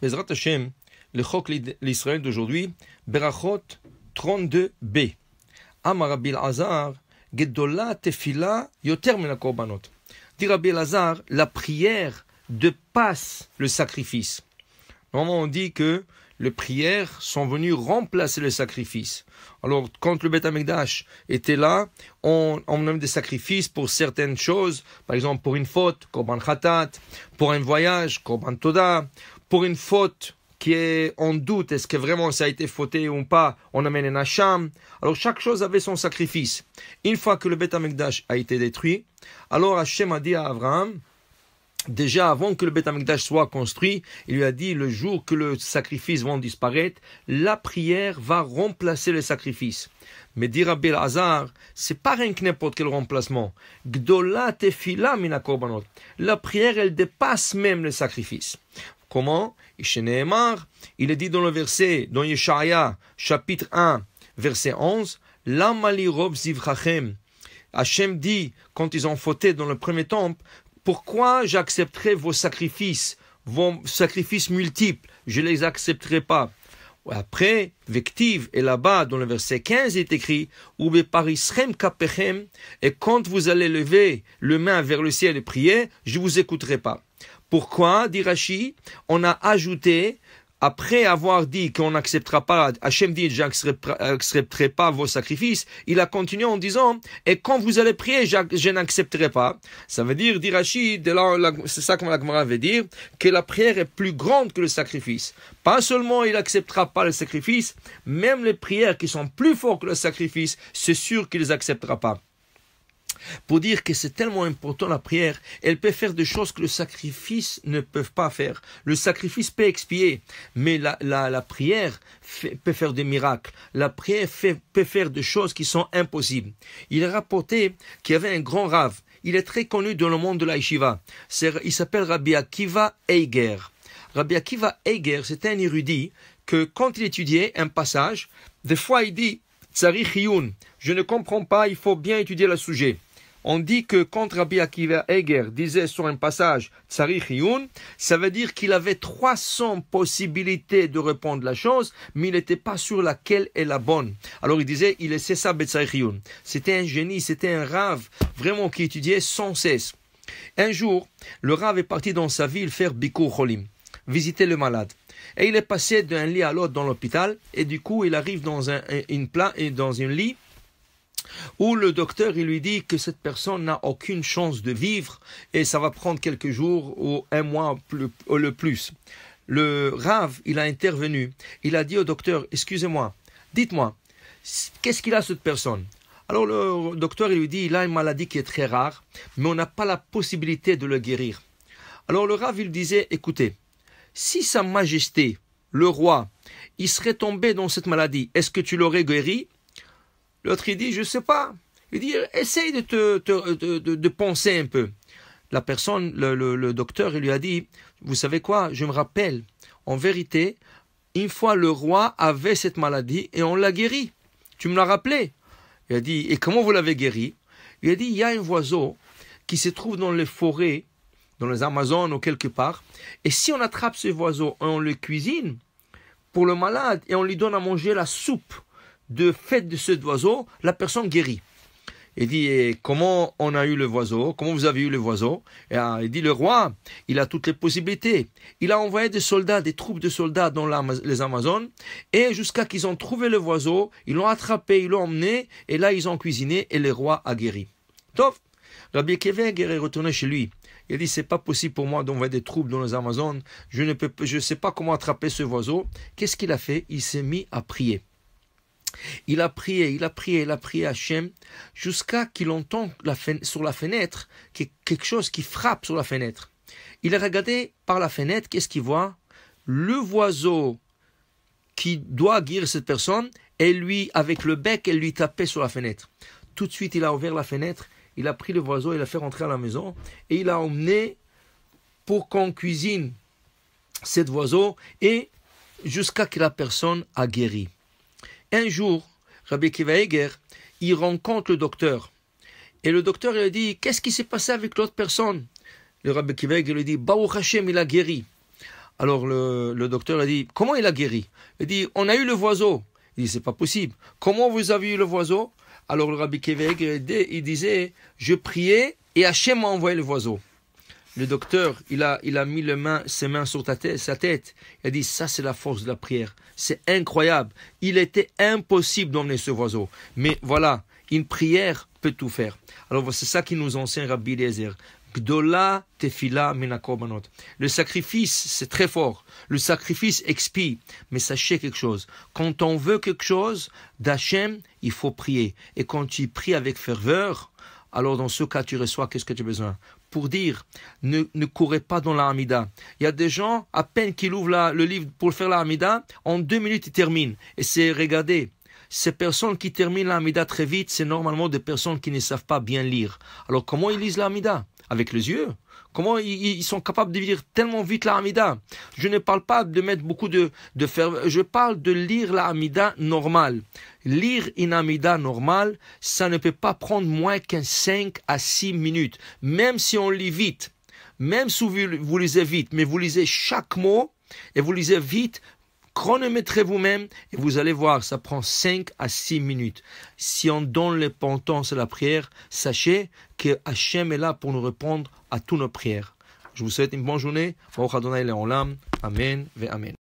Bezrat Hashem, le choc l'Israël d'aujourd'hui, Berachot 32b. Amar Rabbi Azar, Gedola Tefila Yoter Korbanot. Dit Rabbi Lazar, la prière dépasse le sacrifice. Normalement, on dit que les prières sont venues remplacer les sacrifices. Alors, quand le Beth était là, on emmenait des sacrifices pour certaines choses, par exemple pour une faute, Korban pour un voyage, Korban Toda, pour une faute qui est en doute, est-ce que vraiment ça a été fauté ou pas, on amène un hacham. Alors chaque chose avait son sacrifice. Une fois que le Beth a été détruit, alors Hachem a dit à Abraham, Déjà avant que le Beth Amikdash soit construit, il lui a dit le jour que le sacrifice vont disparaître, la prière va remplacer le sacrifice. Mais dit Rabbi Hazar, c'est pas rien que n'importe quel remplacement. La prière, elle dépasse même le sacrifice. Comment? Il est dit dans le verset, dans Yeshaya, chapitre 1, verset 11, Lamali rob zivchachem. Hachem dit, quand ils ont fauté dans le premier temple, pourquoi j'accepterai vos sacrifices, vos sacrifices multiples Je ne les accepterai pas. Après, vective et là-bas, dans le verset 15, il est écrit, et quand vous allez lever le main vers le ciel et prier, je ne vous écouterai pas. Pourquoi, dit Rashi, on a ajouté après avoir dit qu'on n'acceptera pas, Hachem dit, j'accepterai pas vos sacrifices, il a continué en disant, et quand vous allez prier, je n'accepterai pas. Ça veut dire, dit Rachid, c'est ça que la Gemara veut dire, que la prière est plus grande que le sacrifice. Pas seulement il n'acceptera pas le sacrifice, même les prières qui sont plus fortes que le sacrifice, c'est sûr qu'il les acceptera pas pour dire que c'est tellement important la prière, elle peut faire des choses que le sacrifice ne peut pas faire. Le sacrifice peut expier, mais la, la, prière peut faire des miracles. La prière peut faire des choses qui sont impossibles. Il est rapporté qu'il y avait un grand rave. Il est très connu dans le monde de la Il s'appelle Rabbi Akiva Eiger. Rabbi Akiva Eiger, c'est un érudit que quand il étudiait un passage, des fois il dit Tsari je ne comprends pas, il faut bien étudier le sujet. On dit que quand Rabbi Akiva Eger disait sur un passage Tsarich ça veut dire qu'il avait 300 possibilités de répondre la chose, mais il n'était pas sûr laquelle est la bonne. Alors il disait, il est ça ben C'était un génie, c'était un rave, vraiment qui étudiait sans cesse. Un jour, le rave est parti dans sa ville faire Bikur Cholim, visiter le malade. Et il est passé d'un lit à l'autre dans l'hôpital, et du coup, il arrive dans une et dans un lit où le docteur il lui dit que cette personne n'a aucune chance de vivre et ça va prendre quelques jours ou un mois le plus. Le rave il a intervenu. Il a dit au docteur, excusez-moi, dites-moi, qu'est-ce qu'il a cette personne alors le docteur il lui dit, il a une maladie qui est très rare, mais on n'a pas la possibilité de le guérir. Alors le rave il disait, écoutez, si Sa Majesté, le roi, il serait tombé dans cette maladie, est-ce que tu l'aurais guéri L'autre, il dit, je sais pas. Il dit, essaye de, te, de, penser un peu. La personne, le, docteur, il lui a dit, vous savez quoi, je me rappelle, en vérité, une fois le roi avait cette maladie et on l'a guéri. Tu me l'as rappelé. Il a dit, et comment vous l'avez guéri Il a dit, il y a un oiseau qui se trouve dans les forêts, dans les Amazones ou quelque part, et si on attrape ce oiseau et on le cuisine, pour le malade, et on lui donne à manger la soupe de fait de cet oiseau, la personne guérit. Il dit, comment on a eu le oiseau Comment vous avez eu le oiseau et, ah, Il dit, le roi, il a toutes les possibilités. Il a envoyé des soldats, des troupes de soldats dans les Amazones, et jusqu'à qu'ils ont trouvé le oiseau, ils l'ont attrapé, ils l'ont emmené, et là, ils ont cuisiné, et le roi a guéri. Tof Rabbi Kévin est retourné chez lui. Il dit, c'est pas possible pour moi d'envoyer des troupes dans les Amazones. Je ne peux, je sais pas comment attraper ce oiseau. Qu'est-ce qu'il a fait? Il s'est mis à prier. Il a prié, il a prié, il a prié Hachem jusqu'à qu'il entend sur la fenêtre quelque chose qui frappe sur la fenêtre. Il a regardé par la fenêtre, qu'est-ce qu'il voit Le oiseau qui doit guérir cette personne, et lui, avec le bec, elle lui tapait sur la fenêtre. Tout de suite, il a ouvert la fenêtre, il a pris le oiseau, il l'a fait rentrer à la maison, et il l'a emmené pour qu'on cuisine cet oiseau, et jusqu'à que la personne a guéri. Un jour, Rabbi Kiva il rencontre le docteur. Et le docteur lui dit Qu'est-ce qui s'est passé avec l'autre personne Le Rabbi Kiva lui dit Baruch Hashem, il a guéri. Alors le, docteur lui dit Comment il a guéri Il dit On a eu le oiseau. Il dit C'est pas possible. Comment vous avez eu le oiseau Alors le Rabbi Kiva il disait Je priais et Hachem m'a envoyé le oiseau. Le docteur, il a, mis ses mains sur ta tête, sa tête. Il a dit, ça c'est la force de la prière. C'est incroyable. Il était impossible d'emmener ce oiseau. Mais voilà, une prière peut tout faire. Alors c'est ça qui nous enseigne Rabbi Eliezer. tefila Le sacrifice, c'est très fort. Le sacrifice expie. Mais sachez quelque chose. Quand on veut quelque chose d'Hachem, il faut prier. Et quand tu pries avec ferveur, alors dans ce cas, tu reçois qu'est-ce que tu as besoin pour dire ne, ne courez pas dans la Il y a des gens, à peine qu'ils ouvrent le livre pour faire la en deux minutes ils terminent. Et c'est, regardez, ces personnes qui terminent l'amida très vite, c'est normalement des personnes qui ne savent pas bien lire. Alors comment ils lisent l'amida Avec les yeux. Comment ils, sont capables de lire tellement vite la Je ne parle pas de mettre beaucoup de, de Je parle de lire la normal. normale. Lire une amida normale, ça ne peut pas prendre moins qu'un 5 à 6 minutes. Même si on lit vite, même si vous lisez vite, mais vous lisez chaque mot et vous lisez vite, chronométrez vous-même et vous allez voir, ça prend 5 à 6 minutes. Si on donne les pentances à la prière, sachez que Hachem est là pour nous répondre à toutes nos prières. Je vous souhaite une bonne journée. Amen, ve amen.